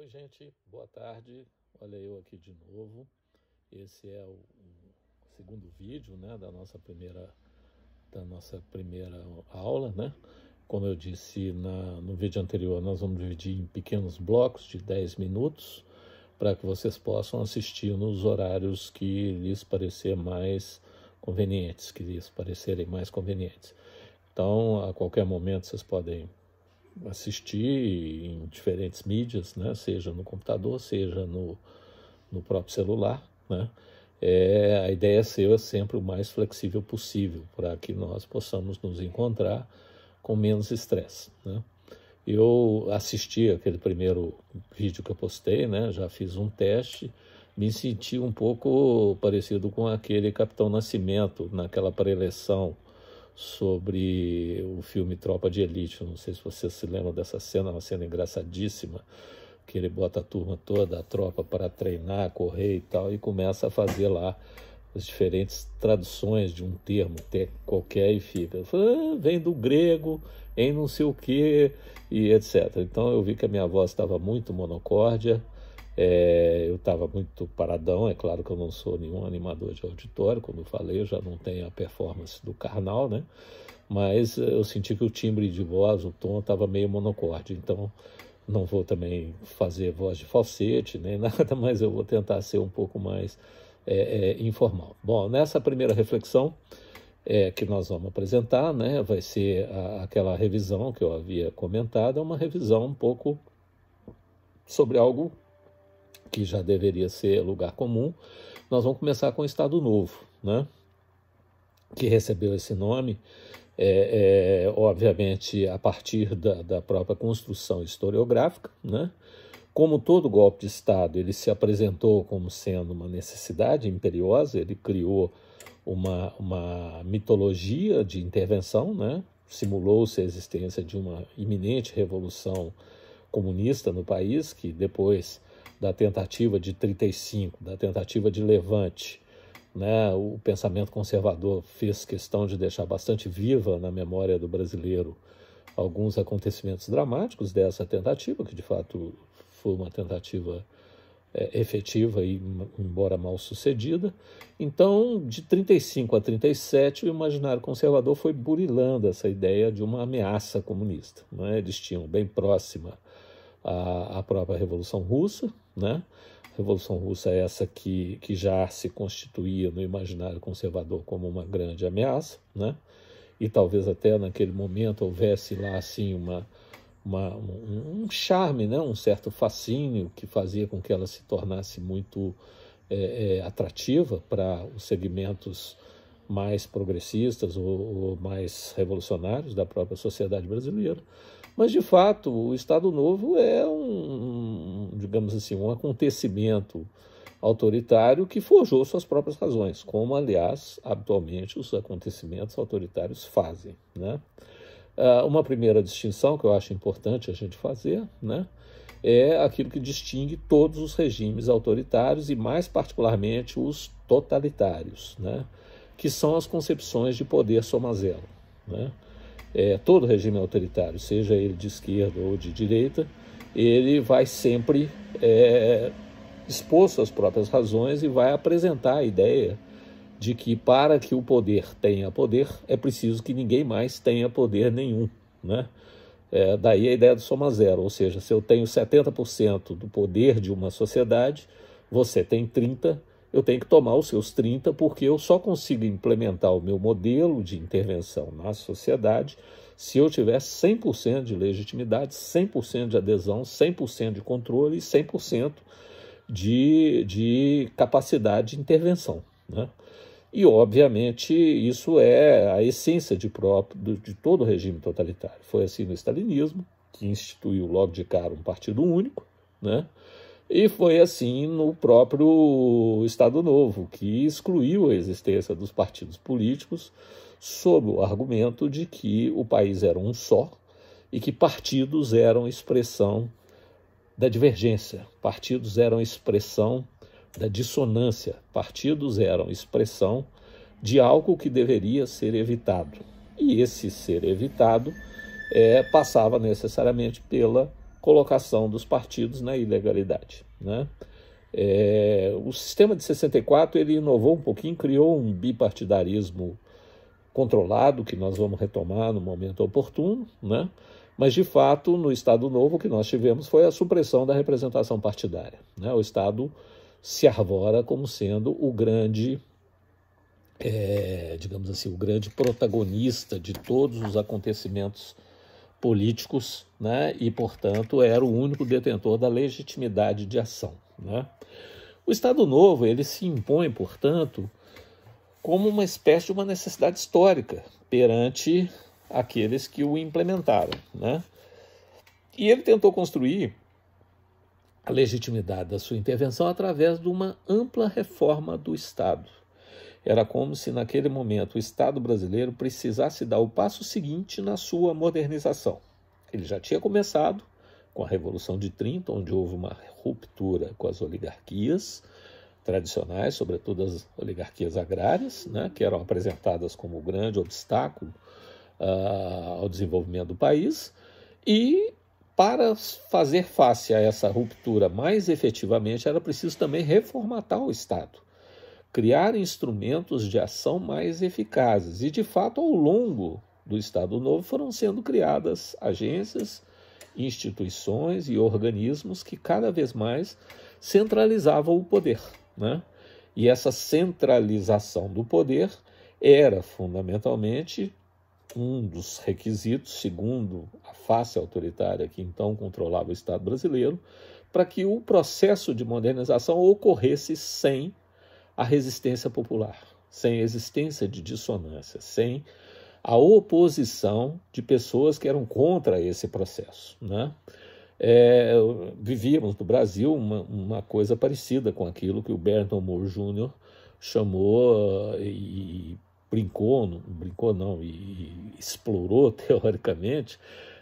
Oi, gente, boa tarde. Olha eu aqui de novo. Esse é o, o segundo vídeo, né, da nossa primeira da nossa primeira aula, né? Como eu disse na, no vídeo anterior, nós vamos dividir em pequenos blocos de 10 minutos para que vocês possam assistir nos horários que lhes parecer mais convenientes, que lhes parecerem mais convenientes. Então, a qualquer momento vocês podem assistir em diferentes mídias, né? seja no computador, seja no, no próprio celular. Né? É, a ideia seu é sempre o mais flexível possível para que nós possamos nos encontrar com menos estresse. Né? Eu assisti aquele primeiro vídeo que eu postei, né? já fiz um teste, me senti um pouco parecido com aquele Capitão Nascimento naquela preleção sobre o filme Tropa de Elite. não sei se você se lembra dessa cena, uma cena engraçadíssima, que ele bota a turma toda, a tropa, para treinar, correr e tal, e começa a fazer lá as diferentes traduções de um termo qualquer e fica. Ah, vem do grego, em não sei o que e etc. Então eu vi que a minha voz estava muito monocórdia é, eu estava muito paradão, é claro que eu não sou nenhum animador de auditório, como eu falei, eu já não tenho a performance do Karnal, né? Mas eu senti que o timbre de voz, o tom, estava meio monocorde. Então, não vou também fazer voz de falsete nem nada, mas eu vou tentar ser um pouco mais é, é, informal. Bom, nessa primeira reflexão é, que nós vamos apresentar, né, vai ser a, aquela revisão que eu havia comentado, é uma revisão um pouco sobre algo que já deveria ser lugar comum, nós vamos começar com o Estado Novo, né? que recebeu esse nome, é, é, obviamente, a partir da, da própria construção historiográfica. Né? Como todo golpe de Estado, ele se apresentou como sendo uma necessidade imperiosa, ele criou uma, uma mitologia de intervenção, né? simulou-se a existência de uma iminente revolução comunista no país, que depois da tentativa de 35, da tentativa de levante. Né? O pensamento conservador fez questão de deixar bastante viva na memória do brasileiro alguns acontecimentos dramáticos dessa tentativa, que de fato foi uma tentativa é, efetiva e embora mal sucedida. Então, de 35 a 37, o imaginário conservador foi burilando essa ideia de uma ameaça comunista. Né? Eles tinham bem próxima a, a própria Revolução Russa, né? Revolução Russa é essa que, que já se constituía no imaginário conservador como uma grande ameaça, né? E talvez até naquele momento houvesse lá assim uma, uma um, charme, né? Um certo fascínio que fazia com que ela se tornasse muito é, é, atrativa para os segmentos mais progressistas ou, ou mais revolucionários da própria sociedade brasileira. Mas, de fato, o Estado Novo é um, digamos assim, um acontecimento autoritário que forjou suas próprias razões, como, aliás, habitualmente os acontecimentos autoritários fazem. Né? Ah, uma primeira distinção que eu acho importante a gente fazer né, é aquilo que distingue todos os regimes autoritários e, mais particularmente, os totalitários, né, que são as concepções de poder soma zero. Né? é, todo regime autoritário, seja ele de esquerda ou de direita, ele vai sempre é, expor suas próprias razões e vai apresentar a ideia de que para que o poder tenha poder é preciso que ninguém mais tenha poder nenhum, né? É, daí a ideia do soma zero, ou seja, se eu tenho 70% do poder de uma sociedade, você tem 30%, eu tenho que tomar os seus 30, porque eu só consigo implementar o meu modelo de intervenção na sociedade se eu tiver 100% de legitimidade, 100% de adesão, 100% de controle e 100% de, de capacidade de intervenção. Né? E, obviamente, isso é a essência de, próprio, de todo regime totalitário. Foi assim no stalinismo, que instituiu logo de cara um partido único, né? E foi assim no próprio Estado Novo, que excluiu a existência dos partidos políticos sob o argumento de que o país era um só e que partidos eram expressão da divergência, partidos eram expressão da dissonância, partidos eram expressão de algo que deveria ser evitado. E esse ser evitado é, passava necessariamente pela colocação dos partidos na ilegalidade. Né? É, o sistema de 64 ele inovou um pouquinho, criou um bipartidarismo controlado, que nós vamos retomar no momento oportuno, né? mas de fato, no Estado Novo, o que nós tivemos foi a supressão da representação partidária. Né? O Estado se arvora como sendo o grande, é, digamos assim, o grande protagonista de todos os acontecimentos políticos, né? e, portanto, era o único detentor da legitimidade de ação. Né? O Estado Novo ele se impõe, portanto, como uma espécie de uma necessidade histórica perante aqueles que o implementaram. Né? E ele tentou construir a legitimidade da sua intervenção através de uma ampla reforma do Estado. Era como se naquele momento o Estado brasileiro precisasse dar o passo seguinte na sua modernização. Ele já tinha começado com a Revolução de 30, onde houve uma ruptura com as oligarquias tradicionais, sobretudo as oligarquias agrárias, né, que eram apresentadas como grande obstáculo uh, ao desenvolvimento do país. E para fazer face a essa ruptura mais efetivamente, era preciso também reformatar o Estado criar instrumentos de ação mais eficazes. E, de fato, ao longo do Estado Novo foram sendo criadas agências, instituições e organismos que cada vez mais centralizavam o poder. Né? E essa centralização do poder era fundamentalmente um dos requisitos, segundo a face autoritária que então controlava o Estado brasileiro, para que o processo de modernização ocorresse sem a resistência popular, sem existência de dissonância, sem a oposição de pessoas que eram contra esse processo. Né? É, vivíamos no Brasil uma, uma, coisa parecida com aquilo que o Bertrand Moore Jr. chamou ah, e brincou, não, brincou não, e explorou teoricamente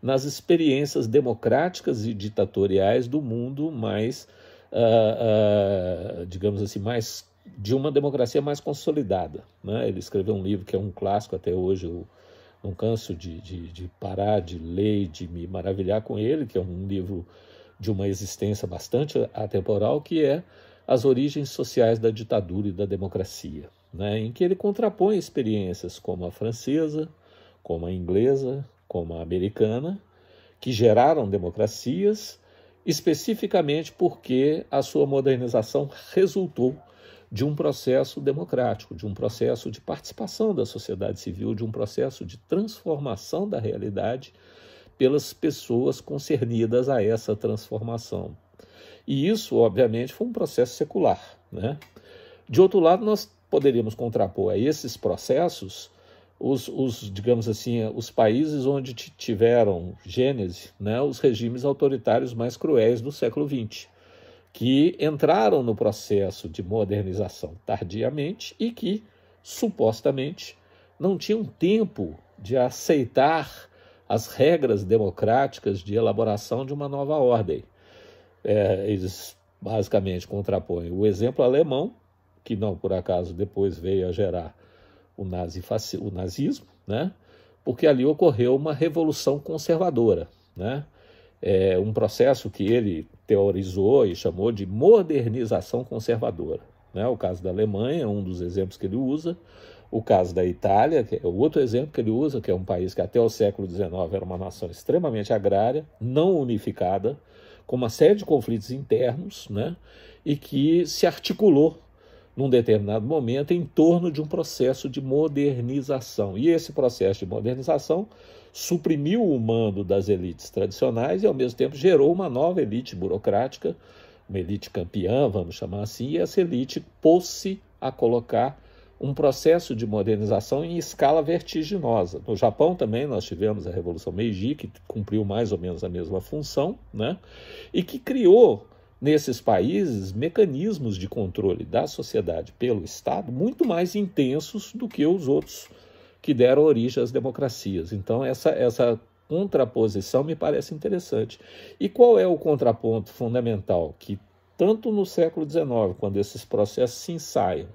nas experiências democráticas e ditatoriais do mundo mais, uh, uh, digamos assim, mais de uma democracia mais consolidada. Né? Ele escreveu um livro que é um clássico até hoje, eu não canso de, de, de parar, de ler, de me maravilhar com ele, que é um livro de uma existência bastante atemporal, que é As Origens Sociais da Ditadura e da Democracia, né? em que ele contrapõe experiências como a francesa, como a inglesa, como a americana, que geraram democracias, especificamente porque a sua modernização resultou de um processo democrático, de um processo de participação da sociedade civil, de um processo de transformação da realidade pelas pessoas concernidas a essa transformação. E isso, obviamente, foi um processo secular. Né? De outro lado, nós poderíamos contrapor a esses processos os, os, digamos assim, os países onde tiveram gênese né, os regimes autoritários mais cruéis do século XX que entraram no processo de modernização tardiamente e que, supostamente, não tinham tempo de aceitar as regras democráticas de elaboração de uma nova ordem. É, eles basicamente contrapõem o exemplo alemão, que não por acaso depois veio a gerar o, o nazismo, né? porque ali ocorreu uma revolução conservadora. Né? É um processo que ele teorizou e chamou de modernização conservadora. Né? O caso da Alemanha é um dos exemplos que ele usa, o caso da Itália, que é o outro exemplo que ele usa, que é um país que até o século XIX era uma nação extremamente agrária, não unificada, com uma série de conflitos internos, né? e que se articulou num determinado momento, em torno de um processo de modernização. E esse processo de modernização suprimiu o mando das elites tradicionais e, ao mesmo tempo, gerou uma nova elite burocrática, uma elite campeã, vamos chamar assim, e essa elite pôs-se a colocar um processo de modernização em escala vertiginosa. No Japão também nós tivemos a Revolução Meiji, que cumpriu mais ou menos a mesma função, né? e que criou nesses países mecanismos de controle da sociedade pelo Estado muito mais intensos do que os outros que deram origem às democracias. Então, essa, essa contraposição me parece interessante. E qual é o contraponto fundamental que, tanto no século XIX, quando esses processos se ensaiam,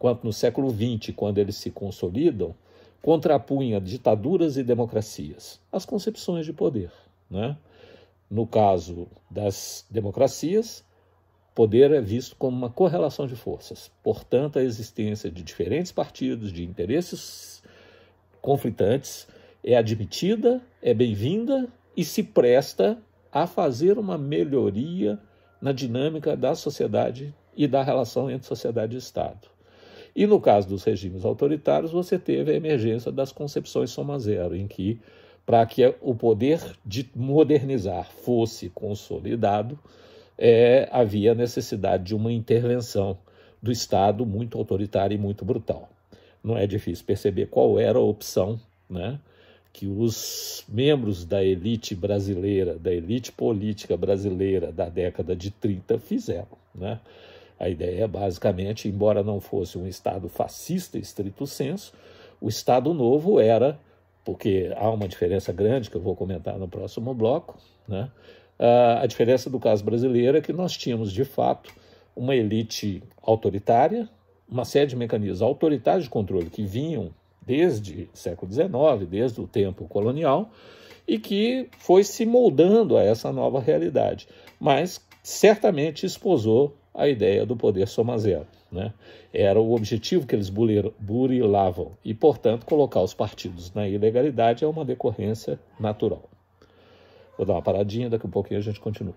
quanto no século XX, quando eles se consolidam, contrapunha ditaduras e democracias? As concepções de poder. Né? No caso das democracias, poder é visto como uma correlação de forças. Portanto, a existência de diferentes partidos, de interesses conflitantes, é admitida, é bem-vinda e se presta a fazer uma melhoria na dinâmica da sociedade e da relação entre sociedade e Estado. E no caso dos regimes autoritários, você teve a emergência das concepções soma zero, em que para que o poder de modernizar fosse consolidado, é, havia necessidade de uma intervenção do Estado muito autoritária e muito brutal. Não é difícil perceber qual era a opção né, que os membros da elite brasileira, da elite política brasileira da década de 30 fizeram. Né? A ideia é basicamente, embora não fosse um Estado fascista estrito senso, o Estado Novo era porque há uma diferença grande que eu vou comentar no próximo bloco, né? Uh, a diferença do caso brasileiro é que nós tínhamos, de fato, uma elite autoritária, uma série de mecanismos autoritários de controle que vinham desde o século XIX, desde o tempo colonial, e que foi se moldando a essa nova realidade, mas certamente esposou a ideia do poder soma zero. Né? Era o objetivo que eles burilavam e, portanto, colocar os partidos na ilegalidade é uma decorrência natural. Vou dar uma paradinha, daqui a pouquinho a gente continua.